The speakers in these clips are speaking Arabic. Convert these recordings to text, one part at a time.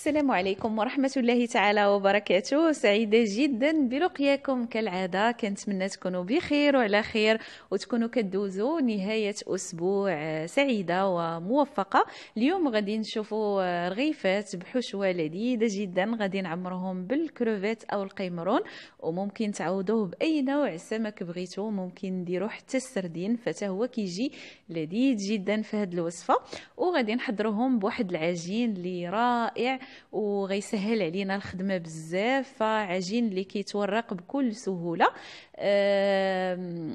السلام عليكم ورحمة الله تعالى وبركاته سعيدة جدا بلقياكم كالعادة كنتمنى تكونوا بخير وعلى خير وتكونوا كدوزوا نهاية أسبوع سعيدة وموفقة اليوم غادي نشوفوا رغيفات بحشوة لذيذة جدا غادي نعمرهم بالكروفيت أو القيمرون وممكن تعوضوه بأي نوع سمك بغيتو ممكن نديرو حتى السردين فتا هو كيجي لذيذ جدا في هاد الوصفة وغادي نحضروهم بواحد العجين اللي رائع وغيسهل علينا الخدمه بزاف فعجين اللي كيتورق بكل سهوله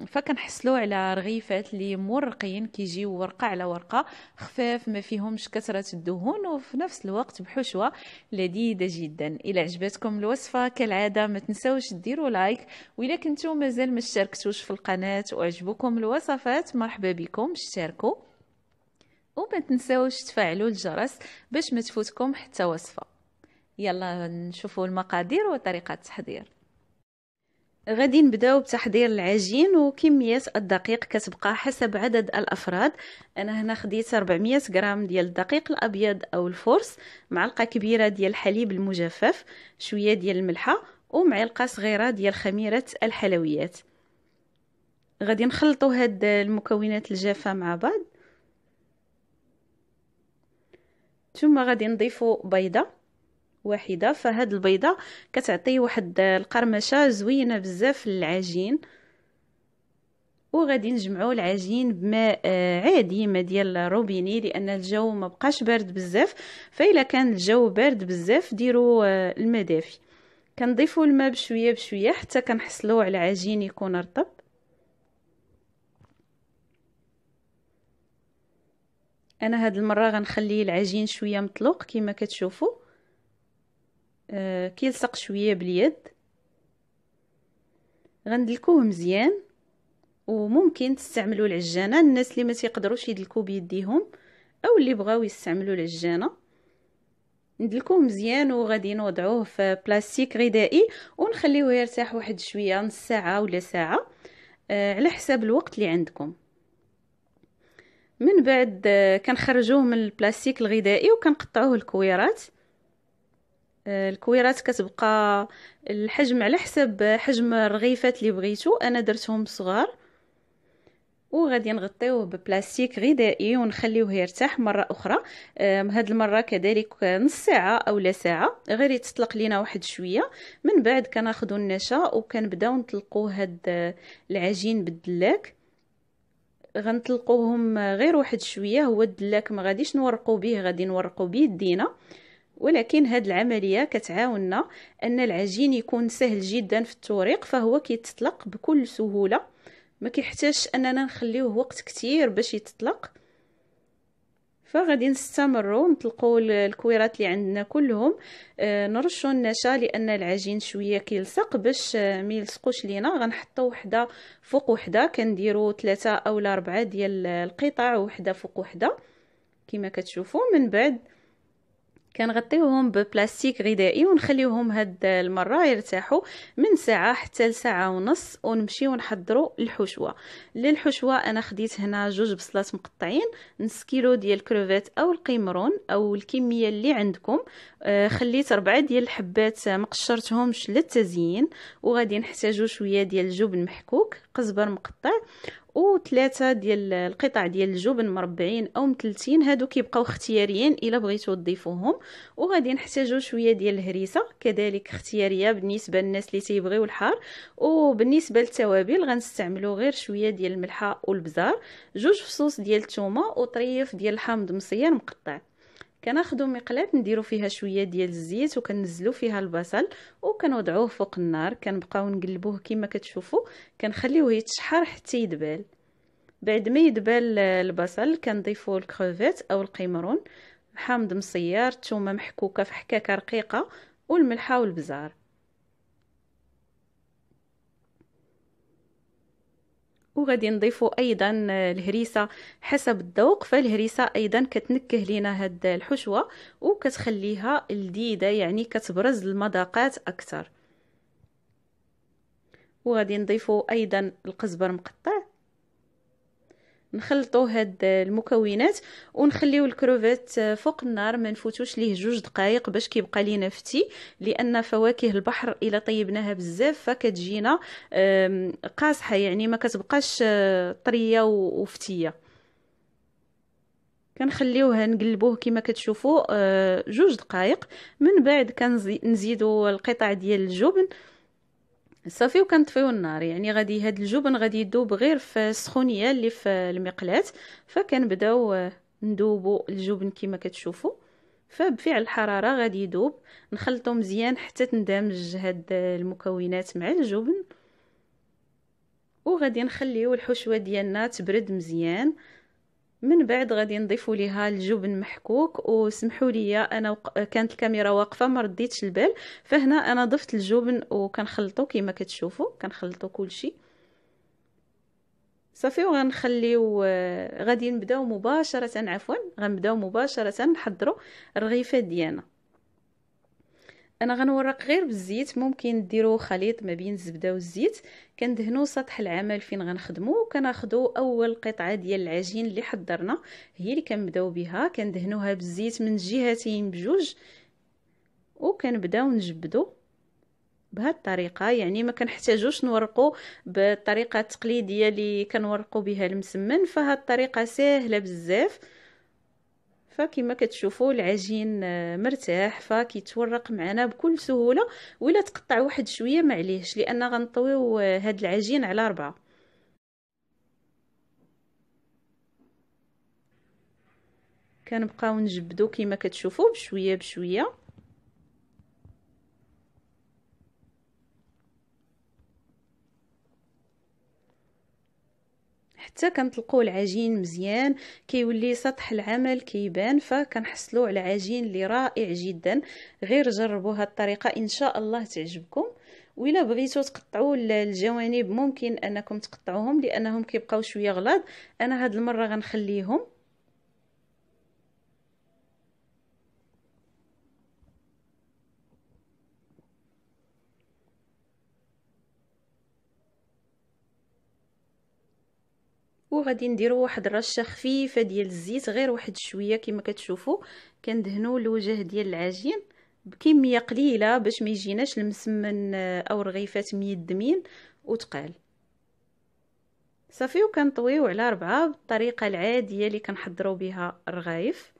فكنحصلوا على رغيفات اللي مرقين كيجيو ورقه على ورقه خفاف ما فيهمش كثره الدهون وفي نفس الوقت بحشوه لذيذه جدا الى عجبتكم الوصفه كالعاده ما تنساوش ديروا لايك الى كنتو مازال ما اشتركتوش في القناه وعجبكم الوصفات مرحبا بكم اشتركوا وما تنساوش تفعلوا الجرس باش ما تفوتكم حتى وصفه يلا نشوفوا المقادير وطريقه التحضير غادي نبداو بتحضير العجين وكميه الدقيق كتبقى حسب عدد الافراد انا هنا خديت 400 غرام ديال الدقيق الابيض او الفورس معلقه كبيره ديال الحليب المجفف شويه ديال الملحه ومعلقه صغيره ديال خميره الحلويات غادي نخلطوا هاد المكونات الجافه مع بعض ثم غادي نضيفوا بيضه واحده فهاد البيضه كتعطي واحد القرمشه زوينه بزاف للعجين وغادي نجمعوا العجين بماء آه، عادي ما ديال روبيني لان الجو ما بقاش بارد بزاف فإلا كان الجو بارد بزاف ديروا آه، المدافي دافي كنضيفوا الماء بشويه بشويه حتى كنحصلوا على عجين يكون رطب انا هاد المره غنخلي العجين شويه مطلوق كما كتشوفوا آه كيلصق شويه باليد غندلكوه مزيان وممكن تستعملوا العجانه الناس اللي ما تيقدروش يدلكوا بيديهم او اللي بغاو يستعملوا العجانه ندلكوه مزيان وغادي نوضعوه في بلاستيك غذائي ونخليوه يرتاح واحد شويه نص ساعه ولا ساعه آه على حساب الوقت اللي عندكم من بعد آه، كنخرجوه من البلاستيك الغذائي وكنقطعوه الكويرات آه، الكويرات كتبقى الحجم على حسب حجم الرغيفات اللي بغيتو انا درتهم صغار وغادي نغطيوه ببلاستيك غذائي ونخليوه يرتاح مره اخرى هاد المره كذلك نص ساعه اولا ساعه غير يتطلق لينا واحد شويه من بعد كناخذوا النشا وكنبداو نطلقوا هاد آه، العجين بالدلاك غنطلقوهم غير واحد شويه هو الدلاك ما غاديش نورقو به غادي نورقو به يدينا ولكن هاد العمليه كتعاوننا ان العجين يكون سهل جدا في التوريق فهو كيتطلق بكل سهوله ما كيحتاجش اننا نخليوه وقت كتير باش يتطلق فغادي نستمروا نطلقوا الكويرات اللي عندنا كلهم آه، نرشوا النشا لان العجين شويه كيلصق باش آه، ما يلصقوش لينا غنحطوا وحده فوق وحده كنديروا ثلاثه اولا اربعه ديال القطع وحده فوق وحده كما كتشوفوا من بعد كنغطيوهم ببلاستيك غذائي ونخليوهم هاد المره يرتاحوا من ساعه حتى لساعه ونص ونمشيو نحضروا الحشوه للحشوه انا خديت هنا جوج بصلات مقطعين نص كيلو ديال الكروفيت او القمرون او الكميه اللي عندكم آه، خليت ربعة ديال الحبات ما قشرتهمش للتزيين وغادي نحتاجو شويه ديال الجبن محكوك قزبر مقطع وثلاثه ديال القطع ديال الجبن مربعين او مثلثين هادو كيبقاو اختياريين الا بغيتو تضيفوهم وغادي نحتاجو شويه ديال الهريسه كذلك اختياريه بالنسبه للناس اللي تيبغيو الحار وبالنسبه للتوابل غنستعملو غير شويه ديال الملحه والبزار جوج فصوص ديال التومة وطريف ديال الحامض مصير مقطع كناخذوا مقلاة نديروا فيها شويه ديال الزيت وكنزلوا فيها البصل وكنوضعوه فوق النار كنبقاو نقلبوه كما كتشوفوا كنخليوه يتشحر حتى يدبال بعد ما يدبال البصل كنضيفوا الكروفيت او القمرون حامض مصير ثومه محكوكه في حكاكه رقيقه والملحه والبزار وغادي نضيفوا ايضا الهريسه حسب الذوق فالهريسه ايضا كتنكه لينا هاد الحشوه وكتخليها لذيذه يعني كتبرز المذاقات اكثر وغادي نضيفوا ايضا القزبر مقطع نخلطوا هاد المكونات ونخليو الكروفيت فوق النار ما نفوتوش ليه جوج دقائق باش كيبقى لينا فتي لان فواكه البحر الا طيبناها بزاف فكتجينا قاصحه يعني ما كتبقاش آه، طريه وفتيه كنخليوه نقلبوه كما كتشوفوا آه، جوج دقائق من بعد كنزيدوا القطع ديال الجبن صافي وكنطفيو النار يعني غادي هاد الجبن غادي يذوب غير في السخونيه اللي في المقلات فكنبداو ندوبو الجبن كما كتشوفوا فبفعل الحراره غادي يذوب نخلطو مزيان حتى تندمج هاد المكونات مع الجبن وغادي نخليو الحشوه ديالنا تبرد مزيان من بعد غادي نضيفوا ليها الجبن محكوك وسمحوا لي انا وق... كانت الكاميرا واقفه ما رديتش البال فهنا انا ضفت الجبن وكنخلطو كما كتشوفوا كنخلطو كلشي صافي وغنخليو آه، غادي نبداو مباشره عفوا غنبداو مباشره نحضروا الرغيفه ديالنا انا غنورق غير بالزيت ممكن ديروا خليط ما بين الزبده والزيت كندهنوا سطح العمل فين غنخدموا وكناخذوا اول قطعه ديال العجين اللي حضرنا هي اللي كنبداو بها كندهنوها بالزيت من جهتين بجوج وكنبداو نجبدوا بهذه الطريقه يعني ما كنحتاجوش نورقوا بالطريقه التقليديه اللي كنورقوا بها المسمن فهاد الطريقه سهله بزاف فكما كتشوفوا العجين آه، مرتاح فكيتورق معنا بكل سهوله ولا تقطع واحد شويه معليهش لان غنطويو آه، هاد العجين على ربعه كنبقاو نجبدو كما كتشوفوا بشويه بشويه حتى كنطلقوا العجين مزيان كيولي سطح العمل كيبان فكنحصلوا على عجين اللي رائع جدا غير جربوا هذه الطريقه ان شاء الله تعجبكم وإلا بغيتو تقطعوا الجوانب ممكن انكم تقطعوهم لانهم كيبقاو شويه غلاض انا هاد المره غنخليهم كنسالو غادي نديرو واحد الرشه خفيفه ديال الزيت غير واحد شويه كما كتشوفوا كندهنو الوجه ديال العجين بكميه قليله باش ما يجيناش المسمن آه، او رغيفات ميدمين وتقال صافي وكنطويو على ربعة بالطريقه العاديه اللي كنحضروا بها الرغايف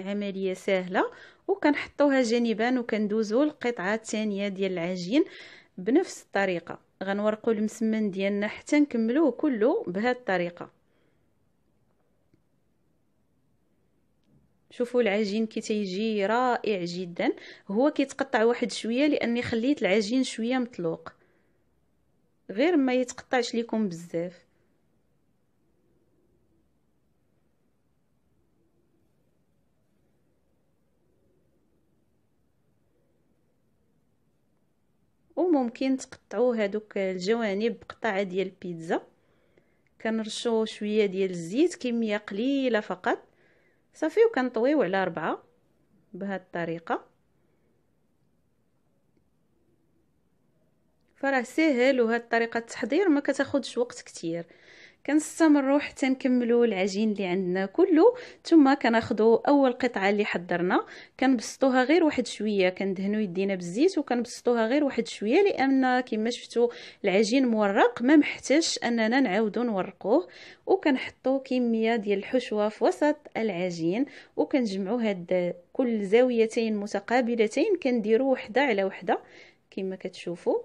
عمليه سهله وكنحطوها جانبا وكندوزو القطعه الثانيه ديال العجين بنفس الطريقه غنورقو المسمن ديالنا حتى نكملوه كله بهذه الطريقه شوفوا العجين كي تيجي رائع جدا هو كيتقطع واحد شويه لاني خليت العجين شويه مطلوق غير ما يتقطعش لكم بزاف ممكن تقطعوا هذوك الجوانب بقطعه ديال البيتزا كنرشو شويه ديال الزيت كميه قليله فقط صافي وكنطويو على ربعة بهاد الطريقه فراه سهل وهاد طريقه التحضير ما كتاخذش وقت كتير كنستمروا حتى نكملوا العجين اللي عندنا كله ثم كناخذوا اول قطعه اللي حضرنا كنبسطوها غير واحد شويه كندهنوا يدينا بالزيت وكنبسطوها غير واحد شويه لان كما شفتوا العجين مورق ما محتاجش اننا نعاودوا نورقوه وكنحطوا كميه ديال الحشوه في وسط العجين وكنجمعوا هاد كل زاويتين متقابلتين كنديروا وحده على وحده كما كتشوفوا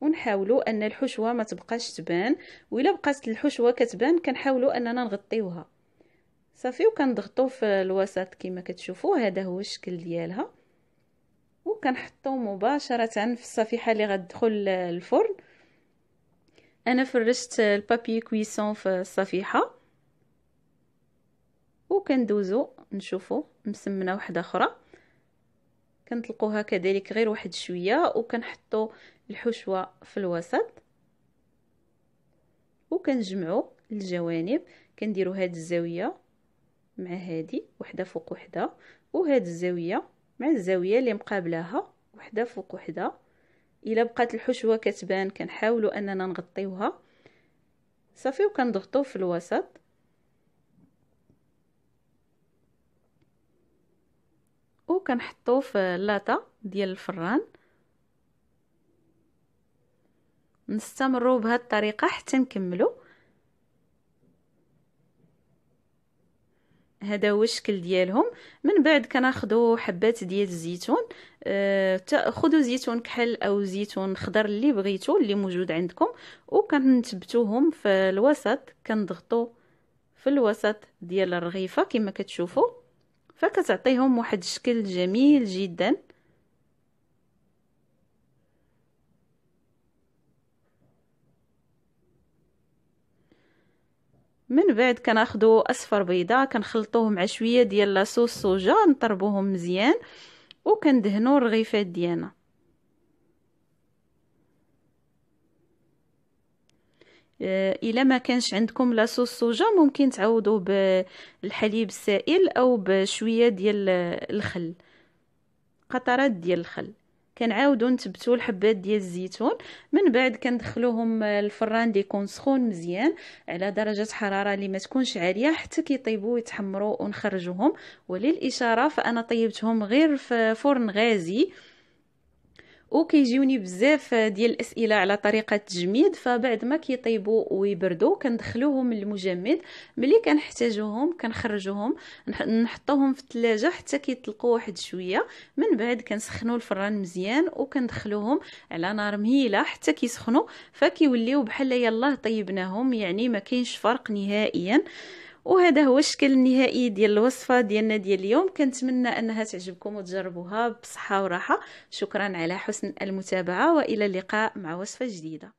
ونحاولوا ان الحشوه ما تبقاش تبان وإلا بقات الحشوه كتبان كنحاولوا اننا نغطيوها صافي وكنضغطوا في الوسط كما كتشوفوا هذا هو الشكل ديالها وكنحطوه مباشره في الصفيحه اللي غتدخل الفرن انا فرشت البابي كويسون في الصفيحه وكندوزو نشوفو مسمنه واحده اخرى كنطلقوها كذلك غير واحد شويه وكنحطو الحشوة في الوسط وكنجمعو الجوانب كنديرو هاد الزاوية مع هادي وحدة فوق وحدة وهاد الزاوية مع الزاوية اللي مقابلاها وحدة فوق وحدة الا بقات الحشوة كتبان كنحاولوا اننا نغطيوها صافي وكنضغطو في الوسط وكنحطوه في اللاطه ديال الفران نستمروا بهذه الطريقه حتى نكملوا هذا هو الشكل ديالهم من بعد كناخذوا حبات ديال الزيتون أه خذوا زيتون كحل او زيتون خضر اللي بغيتو اللي موجود عندكم وكنثبتوهم في الوسط كنضغطوا في الوسط ديال الرغيفه كما كتشوفوا فكتعطيهم واحد الشكل جميل جدا من بعد كناخدو اصفر بيضه كنخلطوه مع شويه ديال لاصوص صوجا نطربوهم مزيان وكندهنوا الرغيفات ديالنا آه، الا ما كانش عندكم لاصوص صوجا ممكن تعوضوا بالحليب السائل او بشويه ديال الخل قطرات ديال الخل كنعاودو نثبتو الحبات ديال الزيتون من بعد كندخلوهم آه، الفران اللي يكون سخون مزيان على درجه حراره اللي ما تكونش عاليه حتى كيطيبو ويتحمروا ونخرجوهم وللاشاره فانا طيبتهم غير في فرن غازي وكيجيوني بزاف ديال الاسئله على طريقه التجميد فبعد ما كيطيبوا ويبردوا كندخلوهم للمجمد ملي كنحتاجوهم كنخرجوهم نحطوهم في الثلاجه حتى كيطلقوا واحد شويه من بعد كنسخنوا الفران مزيان وكندخلوهم على نار مهيله حتى كيسخنوا فكيوليو بحال يلاه طيبناهم يعني ما كاينش فرق نهائيا وهذا هو الشكل النهائي ديال الوصفه ديالنا ديال اليوم كنتمنى انها تعجبكم وتجربوها بصحه وراحه شكرا على حسن المتابعه والى اللقاء مع وصفه جديده